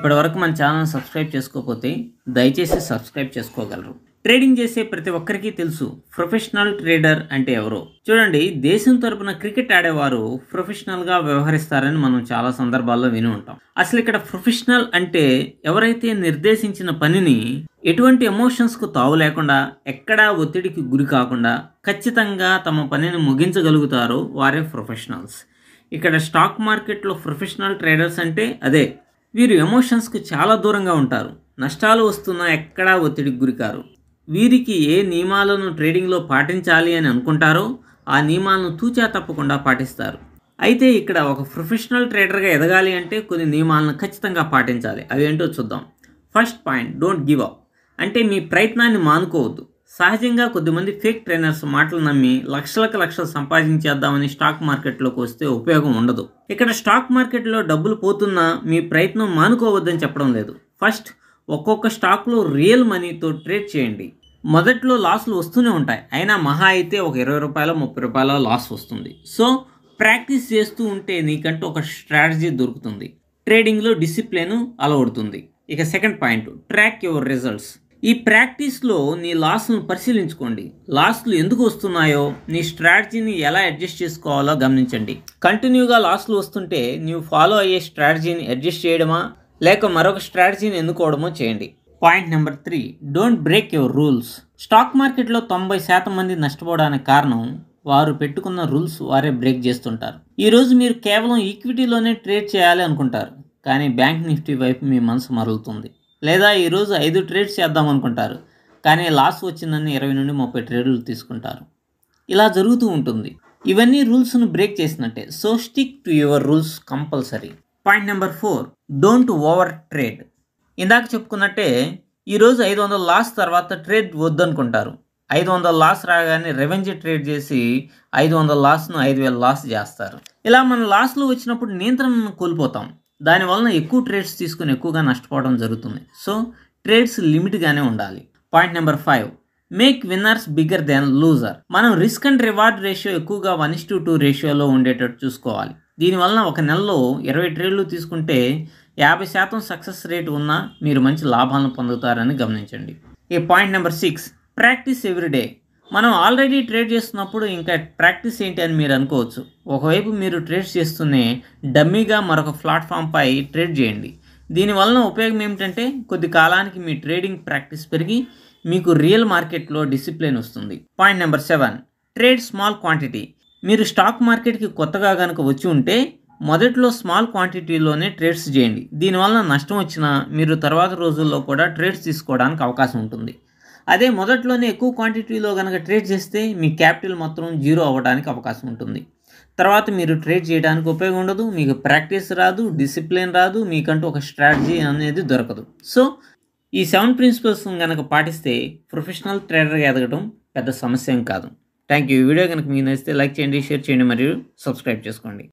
ఇప్పటి వరకు మన ఛానల్ సబ్స్క్రైబ్ చేసుకోకపోతే దయచేసి సబ్స్క్రైబ్ చేసుకోగలరు ట్రేడింగ్ చేసే ప్రతి ఒక్కరికి తెలుసు ప్రొఫెషనల్ ట్రేడర్ అంటే ఎవరో చూడండి దేశం తరపున క్రికెట్ ఆడేవారు ప్రొఫెషనల్గా వ్యవహరిస్తారని మనం చాలా సందర్భాల్లో విని ఉంటాం అసలు ఇక్కడ ప్రొఫెషనల్ అంటే ఎవరైతే నిర్దేశించిన పనిని ఎటువంటి ఎమోషన్స్కు తావు లేకుండా ఎక్కడా ఒత్తిడికి గురి కాకుండా ఖచ్చితంగా తమ పనిని ముగించగలుగుతారో వారే ప్రొఫెషనల్స్ ఇక్కడ స్టాక్ మార్కెట్లో ప్రొఫెషనల్ ట్రేడర్స్ అంటే అదే వీరు ఎమోషన్స్కు చాలా దూరంగా ఉంటారు నష్టాలు వస్తున్నా ఎక్కడా ఒత్తిడికి గురికారు వీరికి ఏ నియమాలను ట్రేడింగ్లో పాటించాలి అని అనుకుంటారో ఆ నియమాలను తూచా తప్పకుండా పాటిస్తారు అయితే ఇక్కడ ఒక ప్రొఫెషనల్ ట్రేడర్గా ఎదగాలి అంటే కొన్ని నియమాలను ఖచ్చితంగా పాటించాలి అవి ఏంటో చూద్దాం first point don't give up అంటే మీ ప్రయత్నాన్ని మానుకోవద్దు సహజంగా కొద్దిమంది ఫేక్ ట్రైనర్స్ మాటలు నమ్మి లక్షలకు లక్షలు సంపాదించేద్దామని స్టాక్ మార్కెట్లోకి వస్తే ఉపయోగం ఉండదు ఇక్కడ స్టాక్ మార్కెట్లో డబ్బులు పోతున్నా మీ ప్రయత్నం మానుకోవద్దని చెప్పడం లేదు ఫస్ట్ ఒక్కొక్క స్టాక్లో రియల్ మనీతో ట్రేడ్ చేయండి మొదట్లో లాసులు వస్తూనే ఉంటాయి అయినా మహా అయితే ఒక ఇరవై రూపాయల ముప్పై రూపాయల లాస్ వస్తుంది సో ప్రాక్టీస్ చేస్తూ ఉంటే నీకంటూ ఒక స్ట్రాటజీ దొరుకుతుంది ట్రేడింగ్లో డిసిప్లిన్ అలవడుతుంది ఇక second point track your results ఈ ప్రాక్టీస్లో నీ లాస్ను పరిశీలించుకోండి లాస్లు ఎందుకు వస్తున్నాయో నీ స్ట్రాటజీని ఎలా అడ్జస్ట్ చేసుకోవాలో గమనించండి కంటిన్యూగా లాస్లు వస్తుంటే నీవు ఫాలో అయ్యే స్ట్రాటజీని అడ్జస్ట్ చేయడమా లేక మరొక స్ట్రాటజీని ఎన్నుకోవడమో చేయండి point number three don't break your rules stock మార్కెట్లో తొంభై శాతం మంది నష్టపోవడానికి కారణం వారు పెట్టుకున్న రూల్స్ వారే బ్రేక్ చేస్తుంటారు ఈరోజు మీరు కేవలం ఈక్విటీలోనే ట్రేడ్ చేయాలి అనుకుంటారు కానీ బ్యాంక్ నిఫ్టీ వైపు మీ మనసు మరుగుతుంది లేదా ఈరోజు ఐదు ట్రేడ్స్ చేద్దాం అనుకుంటారు కానీ లాస్ వచ్చిందని ఇరవై నుండి ముప్పై ట్రేడ్లు తీసుకుంటారు ఇలా జరుగుతూ ఉంటుంది ఇవన్నీ రూల్స్ను బ్రేక్ చేసినట్టే so stick to your rules compulsory point number four don't over trade ఇందాక చెప్పుకున్నట్టే ఈరోజు ఐదు వందల లాస్ తర్వాత ట్రేడ్ వద్దనుకుంటారు ఐదు వందల లాస్ రాగానే రెవెన్యూ ట్రేడ్ చేసి ఐదు వందల లాస్ను ఐదు వేల లాస్ చేస్తారు ఇలా మన లాస్లు వచ్చినప్పుడు నియంత్రణను కోల్పోతాం దానివలన ఎక్కువ ట్రేడ్స్ తీసుకుని ఎక్కువగా నష్టపోవడం జరుగుతుంది సో ట్రేడ్స్ లిమిట్గానే ఉండాలి point number five make winners bigger than loser మనం రిస్క్ అండ్ రివార్డ్ రేషియో ఎక్కువగా వన్ ఇస్ టు టూ రేషియోలో ఉండేటట్టు చూసుకోవాలి దీనివలన ఒక నెలలో ఇరవై ట్రేడ్లు తీసుకుంటే యాభై శాతం సక్సెస్ రేట్ ఉన్నా మీరు మంచి లాభాలను పొందుతారని గమనించండి ఈ point number six practice everyday మనం ఆల్రెడీ ట్రేడ్ చేస్తున్నప్పుడు ఇంకా ప్రాక్టీస్ ఏంటి అని మీరు అనుకోవచ్చు ఒకవైపు మీరు ట్రేడ్స్ చేస్తూనే డమ్మీగా మరొక ప్లాట్ఫామ్పై ట్రేడ్ చేయండి దీనివలన ఉపయోగం ఏమిటంటే కొద్ది కాలానికి మీ ట్రేడింగ్ ప్రాక్టీస్ పెరిగి మీకు రియల్ మార్కెట్లో డిసిప్లిన్ వస్తుంది point number seven trade small quantity మీరు స్టాక్ మార్కెట్కి కొత్తగా కనుక వచ్చి ఉంటే మొదట్లో స్మాల్ క్వాంటిటీలోనే ట్రేడ్స్ చేయండి దీనివల్ల నష్టం వచ్చినా మీరు తర్వాత రోజుల్లో కూడా ట్రేడ్స్ తీసుకోవడానికి అవకాశం ఉంటుంది అదే మొదట్లోనే ఎక్కువ క్వాంటిటీలో కనుక ట్రేడ్ చేస్తే మీ క్యాపిటల్ మొత్తం జీరో అవ్వడానికి అవకాశం ఉంటుంది తర్వాత మీరు ట్రేడ్ చేయడానికి ఉపయోగం ఉండదు మీకు ప్రాక్టీస్ రాదు డిసిప్లిన్ రాదు మీకంటూ ఒక స్ట్రాటజీ అనేది దొరకదు సో ఈ సెవెన్ ప్రిన్సిపల్స్ కనుక పాటిస్తే ప్రొఫెషనల్ ట్రేడర్గా ఎదగడం పెద్ద సమస్య ఏం కాదు థ్యాంక్ యూ ఈ వీడియో కనుక మీకు నచ్చితే లైక్ చేయండి షేర్ చేయండి మరియు సబ్స్క్రైబ్ చేసుకోండి